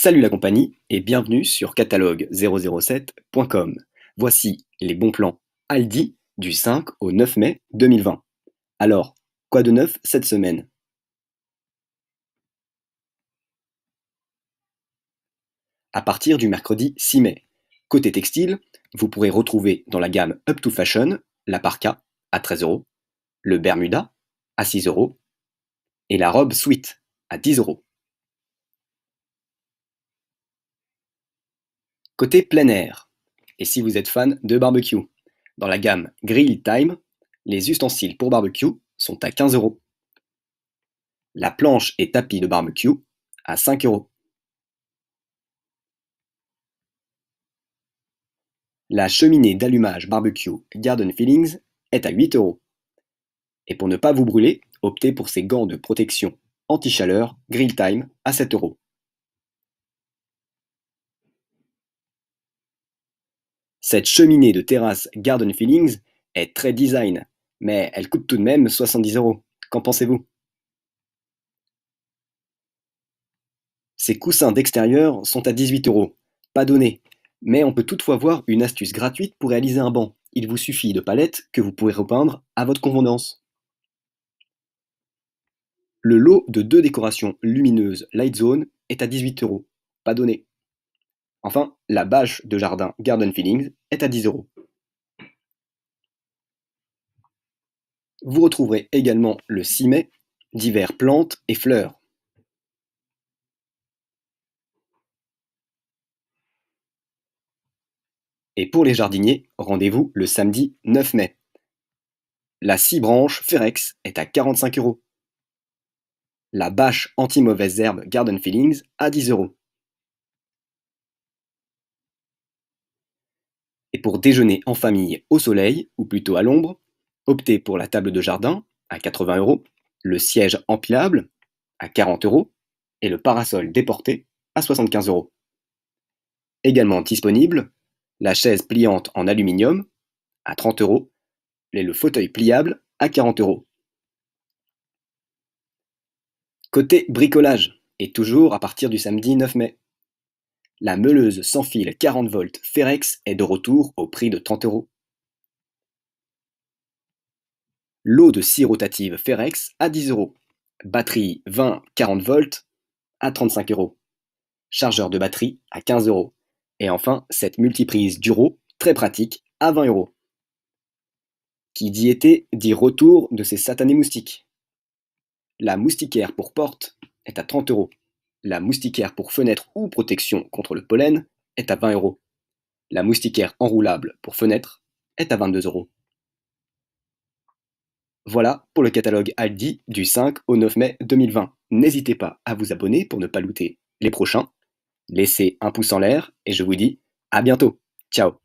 Salut la compagnie et bienvenue sur catalogue007.com. Voici les bons plans Aldi du 5 au 9 mai 2020. Alors, quoi de neuf cette semaine À partir du mercredi 6 mai, côté textile, vous pourrez retrouver dans la gamme Up to Fashion la parka à 13 euros, le Bermuda à 6 euros et la robe suite à 10 euros. Côté plein air, et si vous êtes fan de barbecue, dans la gamme Grill Time, les ustensiles pour barbecue sont à 15 euros. La planche et tapis de barbecue à 5 euros. La cheminée d'allumage barbecue Garden Feelings est à 8 euros. Et pour ne pas vous brûler, optez pour ces gants de protection anti-chaleur Grill Time à 7 euros. Cette cheminée de terrasse Garden Feelings est très design, mais elle coûte tout de même 70 euros. Qu'en pensez-vous Ces coussins d'extérieur sont à 18 euros, pas donné, mais on peut toutefois voir une astuce gratuite pour réaliser un banc. Il vous suffit de palettes que vous pourrez repeindre à votre convenance. Le lot de deux décorations lumineuses Light Zone est à 18 euros, pas donné. Enfin, la bâche de jardin Garden Feelings est à 10 euros. Vous retrouverez également le 6 mai divers plantes et fleurs. Et pour les jardiniers, rendez-vous le samedi 9 mai. La 6 branche Ferex est à 45 euros. La bâche anti-mauvaise herbe Garden Feelings à 10 euros. pour déjeuner en famille au soleil, ou plutôt à l'ombre, optez pour la table de jardin à 80 euros, le siège empilable à 40 euros et le parasol déporté à 75 euros. Également disponible, la chaise pliante en aluminium à 30 euros et le fauteuil pliable à 40 euros. Côté bricolage, et toujours à partir du samedi 9 mai. La meuleuse sans fil 40 volts Ferex est de retour au prix de 30 euros. L'eau de scie rotative Ferex à 10 euros. Batterie 20-40 volts à 35 euros. Chargeur de batterie à 15 euros. Et enfin, cette multiprise Duro, très pratique, à 20 euros. Qui dit été dit retour de ces satanés moustiques. La moustiquaire pour porte est à 30 euros. La moustiquaire pour fenêtre ou protection contre le pollen est à 20 euros. La moustiquaire enroulable pour fenêtre est à 22 euros. Voilà pour le catalogue Aldi du 5 au 9 mai 2020. N'hésitez pas à vous abonner pour ne pas looter les prochains. Laissez un pouce en l'air et je vous dis à bientôt. Ciao